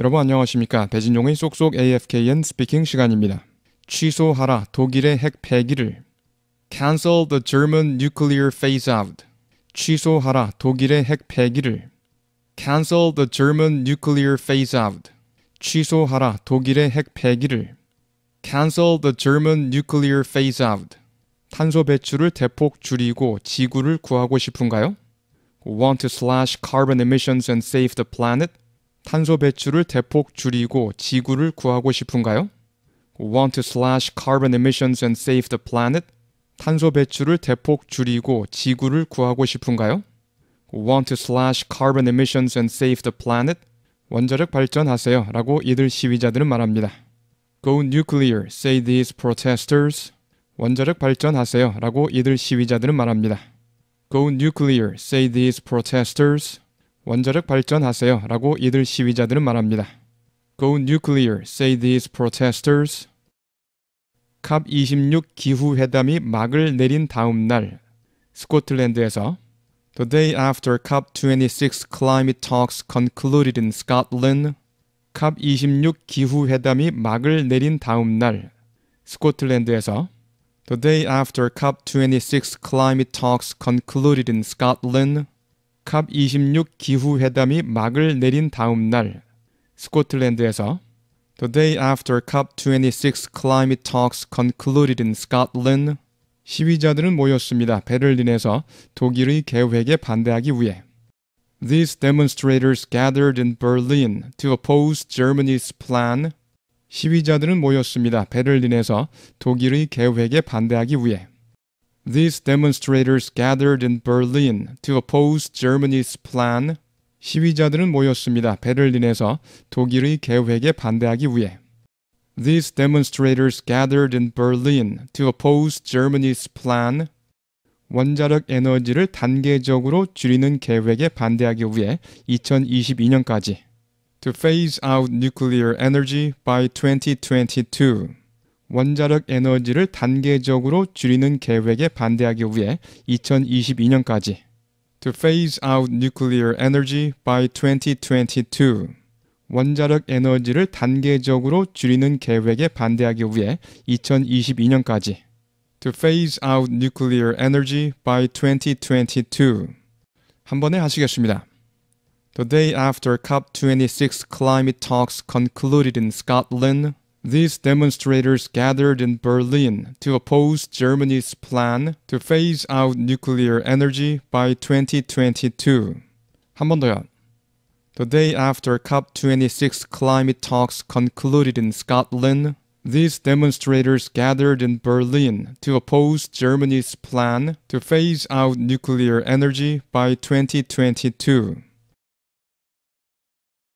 여러분 안녕하십니까. 배진종의 쏙쏙 AFKN 스피킹 시간입니다. 취소하라 독일의 핵 폐기를 Cancel the German nuclear phase out. 취소하라 독일의 핵 폐기를 Cancel the German nuclear phase out. 취소하라 독일의 핵 폐기를 Cancel the German nuclear phase out. 탄소 배출을 대폭 줄이고 지구를 구하고 싶은가요? Want to slash carbon emissions and save the planet? 탄소 배출을 대폭 줄이고 지구를 구하고 싶은가요? Want to slash carbon emissions and save the planet? 탄소 배출을 대폭 줄이고 지구를 구하고 싶은가요? Want to slash carbon emissions and save the planet? 원자력 발전하세요. 라고 이들 시위자들은 말합니다. Go nuclear, say these protesters. 원자력 발전하세요. 라고 이들 시위자들은 말합니다. Go nuclear, say these protesters. 원자력 발전하세요 라고 이들 시위자들은 말합니다. Go nuclear, say these protesters. COP26 기후회담이 막을 내린 다음 날 스코틀랜드에서 The day after COP26 climate talks concluded in Scotland COP26 기후회담이 막을 내린 다음 날 스코틀랜드에서 The day after COP26 climate talks concluded in Scotland COP26 기후회담이 막을 내린 다음 날 스코틀랜드에서 The day after COP26 climate talks concluded in Scotland 시위자들은 모였습니다. 베를린에서 독일의 계획에 반대하기 위해 These demonstrators gathered in Berlin to oppose Germany's plan 시위자들은 모였습니다. 베를린에서 독일의 계획에 반대하기 위해 These demonstrators gathered in Berlin to oppose Germany's plan. 시위자들은 모였습니다. 베를린에서 독일의 계획에 반대하기 위해. These demonstrators gathered in Berlin to oppose Germany's plan. 원자력 에너지를 단계적으로 줄이는 계획에 반대하기 위해 2022년까지 to phase out nuclear energy by 2022. 원자력 에너지를 단계적으로 줄이는 계획에 반대하기 위해 2022년까지 To phase out nuclear energy by 2022. 원자력 에너지를 단계적으로 줄이는 계획에 반대하기 위해 2022년까지 To phase out nuclear energy by 2022. 한 번에 하시겠습니다. The day after COP26 climate talks concluded in Scotland, These demonstrators gathered in Berlin to oppose Germany's plan to phase out nuclear energy by 2022. 한번 더요. The day after COP26 climate talks concluded in Scotland, these demonstrators gathered in Berlin to oppose Germany's plan to phase out nuclear energy by 2022.